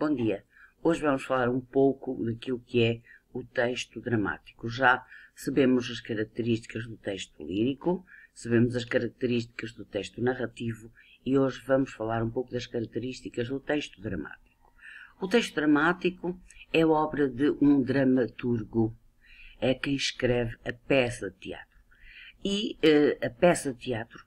Bom dia. Hoje vamos falar um pouco daquilo que é o texto dramático. Já sabemos as características do texto lírico, sabemos as características do texto narrativo e hoje vamos falar um pouco das características do texto dramático. O texto dramático é obra de um dramaturgo, é quem escreve a peça de teatro. E eh, a peça de teatro,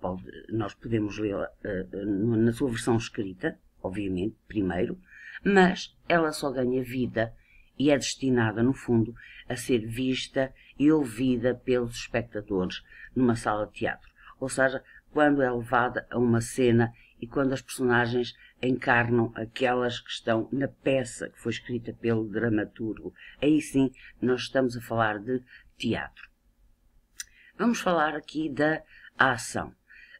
pode, nós podemos lê-la eh, eh, na sua versão escrita, obviamente, primeiro, mas ela só ganha vida e é destinada, no fundo, a ser vista e ouvida pelos espectadores numa sala de teatro. Ou seja, quando é levada a uma cena e quando as personagens encarnam aquelas que estão na peça que foi escrita pelo dramaturgo. Aí sim, nós estamos a falar de teatro. Vamos falar aqui da ação.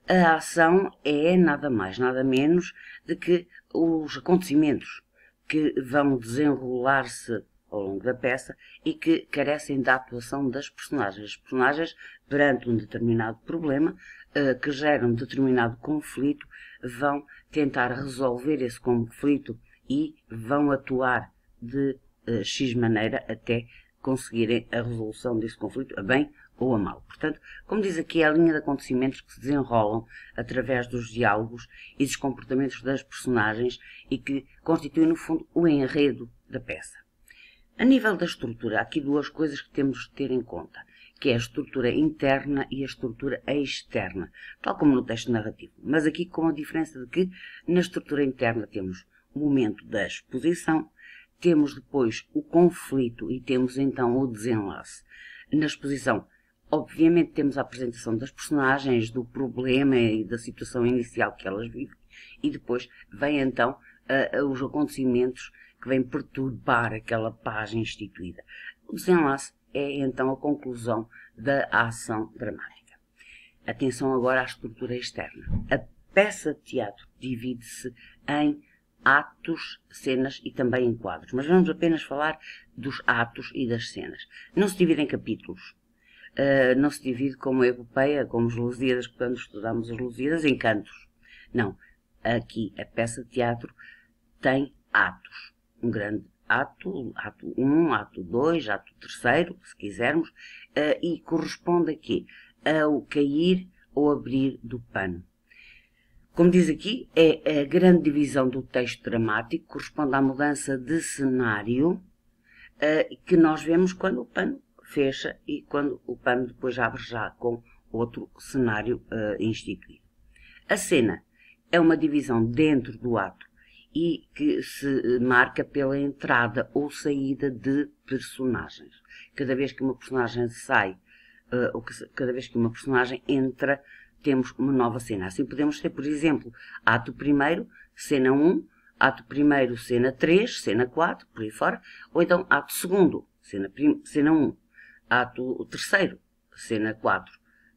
A ação é nada mais, nada menos de que os acontecimentos que vão desenrolar-se ao longo da peça e que carecem da atuação das personagens. As personagens, perante um determinado problema, eh, que gera um determinado conflito, vão tentar resolver esse conflito e vão atuar de eh, X maneira até conseguirem a resolução desse conflito a bem ou a mal. Portanto, como diz aqui, é a linha de acontecimentos que se desenrolam através dos diálogos e dos comportamentos das personagens e que constituem, no fundo, o enredo da peça. A nível da estrutura, há aqui duas coisas que temos de ter em conta, que é a estrutura interna e a estrutura externa, tal como no texto narrativo, mas aqui com a diferença de que na estrutura interna temos o momento da exposição temos depois o conflito e temos então o desenlace. Na exposição, obviamente, temos a apresentação das personagens, do problema e da situação inicial que elas vivem, e depois vem então eh, eh, os acontecimentos que vêm perturbar aquela página instituída. O desenlace é então a conclusão da ação dramática. Atenção agora à estrutura externa. A peça de teatro divide-se em atos, cenas e também em quadros. Mas vamos apenas falar dos atos e das cenas. Não se divide em capítulos. Uh, não se divide como a epopeia, como os Lusíadas, quando estudamos os Lusíadas, em cantos. Não. Aqui a peça de teatro tem atos. Um grande ato, ato 1, ato 2, ato 3, se quisermos, uh, e corresponde aqui ao cair ou abrir do pano. Como diz aqui, é a grande divisão do texto dramático, corresponde à mudança de cenário uh, que nós vemos quando o pano fecha e quando o pano depois abre já com outro cenário uh, instituído. A cena é uma divisão dentro do ato e que se marca pela entrada ou saída de personagens. Cada vez que uma personagem sai, uh, ou que, cada vez que uma personagem entra temos uma nova cena. Assim podemos ter, por exemplo, ato primeiro, cena 1, ato primeiro, cena 3, cena 4, por aí fora, ou então ato segundo, cena, cena 1, ato terceiro, cena 4.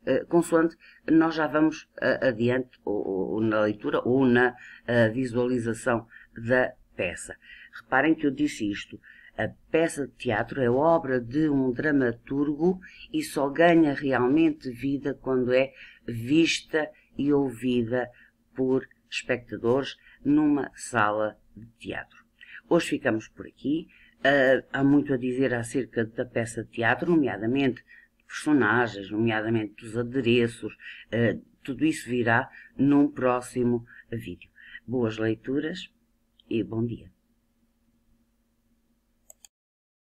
Eh, consoante, nós já vamos eh, adiante, ou, ou, na leitura, ou na uh, visualização da peça. Reparem que eu disse isto. A peça de teatro é obra de um dramaturgo e só ganha realmente vida quando é vista e ouvida por espectadores numa sala de teatro. Hoje ficamos por aqui. Uh, há muito a dizer acerca da peça de teatro, nomeadamente personagens, nomeadamente dos adereços. Uh, tudo isso virá num próximo vídeo. Boas leituras e bom dia.